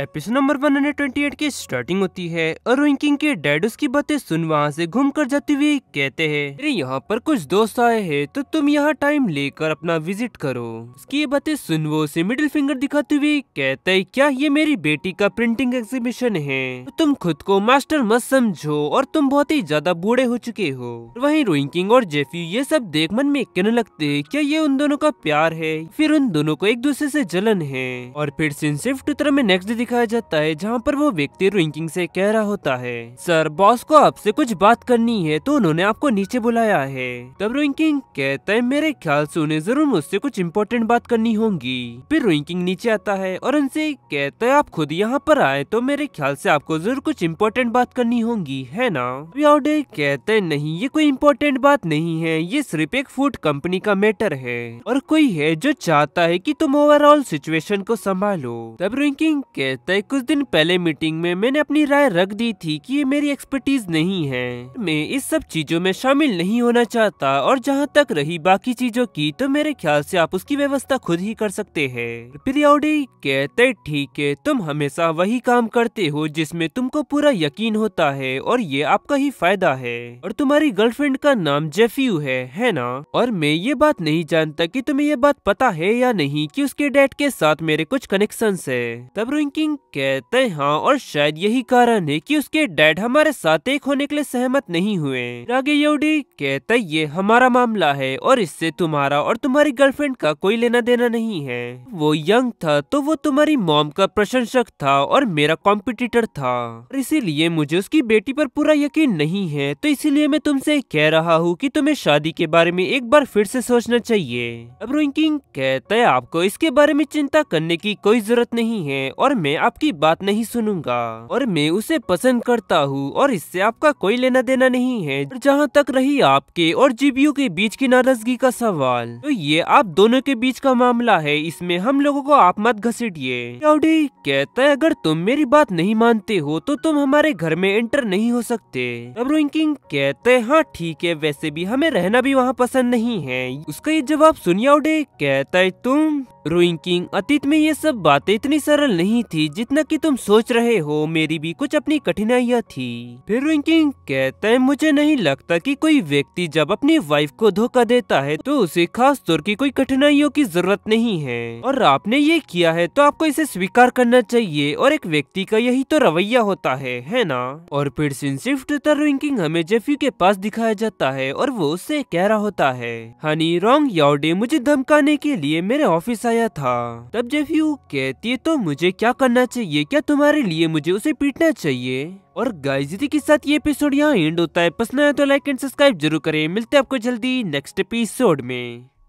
episode number 128 की starting होती है और किंग के डैड उसकी बातें सुन वहाँ से घूम कर जाती हुई कहते हैं अरे यहाँ पर कुछ दोस्त आए हैं तो तुम यहाँ टाइम लेकर अपना विजिट करो उसकी ये बातें सुन वो उसे मिडिल फिंगर दिखाते हुए कहते हैं क्या ये मेरी बेटी का प्रिंटिंग एग्जीबिशन है तो तुम खुद को मास्टर मत समझो और तुम बहुत ही ज्यादा बूढ़े हो चुके हो वही रोइंकिंग और जेफी ये सब देख मन में कहने लगते है क्या ये उन दोनों का प्यार है फिर उन दोनों को एक दूसरे ऐसी जलन है और फिर सिंसिफ्ट तरह में नेक्स्ट दिखाया जाता है जहाँ पर वो व्यक्ति रिंकिंग से कह रहा होता है सर बॉस को आपसे कुछ बात करनी है तो उन्होंने आपको नीचे बुलाया है तब रिंकिंग कहता है मेरे ख्याल से उन्हें जरूर मुझसे कुछ इम्पोर्टेंट बात करनी होगी फिर रिंकिंग नीचे आता है और उनसे कहता है आप खुद यहाँ पर आए तो मेरे ख्याल से आपको जरूर कुछ इम्पोर्टेंट बात करनी होगी है ना याउडे कहते नहीं ये कोई इम्पोर्टेंट बात नहीं है ये सिर्फ एक फूड कंपनी का मैटर है और कोई है जो चाहता है की तुम ओवरऑल सिचुएशन को संभालो तब रिंकिंग कहते है तो कुछ दिन पहले मीटिंग में मैंने अपनी राय रख दी थी कि ये मेरी एक्सपर्टीज नहीं है मैं इस सब चीजों में शामिल नहीं होना चाहता और जहाँ तक रही बाकी चीजों की तो मेरे ख्याल से आप उसकी व्यवस्था खुद ही कर सकते हैं प्रियोडी कहते ठीक है तुम हमेशा वही काम करते हो जिसमे तुमको पूरा यकीन होता है और ये आपका ही फायदा है और तुम्हारी गर्लफ्रेंड का नाम जेफ्यू है है ना और मैं ये बात नहीं जानता कि तुम्हें ये बात पता है या नहीं कि उसके डैड के साथ मेरे कुछ कनेक्शंस है तब रोइंग किंग कहते हैं हाँ और शायद यही कारण है कि उसके डैड हमारे साथ एक होने के लिए सहमत नहीं हुए रागे योडी कहते ये हमारा मामला है और इससे तुम्हारा और तुम्हारी गर्लफ्रेंड का कोई लेना देना नहीं है वो यंग था तो वो तुम्हारी मॉम का प्रशंसक था और मेरा कॉम्पिटिटर था इसीलिए मुझे उसकी बेटी आरोप पूरा यकीन नहीं है तो इसीलिए मैं तुम कह रहा हूँ की तुम्हें शादी के बारे में एक बार फिर ऐसी सोचना चाहिए अब रोइंकिंग कहते आपको इसके बारे में चिंता करने की कोई जरूरत नहीं है और मैं मैं आपकी बात नहीं सुनूंगा और मैं उसे पसंद करता हूँ और इससे आपका कोई लेना देना नहीं है जहाँ तक रही आपके और जीबीयू के बीच की नाराजगी का सवाल तो ये आप दोनों के बीच का मामला है इसमें हम लोगों को आप मत घसीटिए कहता है अगर तुम मेरी बात नहीं मानते हो तो तुम हमारे घर में एंटर नहीं हो सकते कहते हाँ ठीक है वैसे भी हमें रहना भी वहाँ पसंद नहीं है उसका ये जवाब सुनिया कहता है तुम रोइंकिंग अतीत में ये सब बातें इतनी सरल नहीं थी जितना कि तुम सोच रहे हो मेरी भी कुछ अपनी कठिनाइयाँ थी फिर रोइंकिंग कहते हैं मुझे नहीं लगता कि कोई व्यक्ति जब अपनी वाइफ को धोखा देता है तो उसे खास तौर की कोई कठिनाइयों की जरूरत नहीं है और आपने ये किया है तो आपको इसे स्वीकार करना चाहिए और एक व्यक्ति का यही तो रवैया होता है है ना और फिर सीन शिफ्ट रोइंकिंग हमें जेफ्यू के पास दिखाया जाता है और वो उससे कह रहा होता है हनी रॉन्ग याउडे मुझे धमकाने के लिए मेरे ऑफिस फंसाया था तब जब यू कहती है तो मुझे क्या करना चाहिए क्या तुम्हारे लिए मुझे उसे पीटना चाहिए और गाइज के साथ ये एपिसोड यहाँ एंड होता है पसंद आया तो लाइक एंड सब्सक्राइब जरूर करें मिलते हैं आपको जल्दी नेक्स्ट एपिसोड में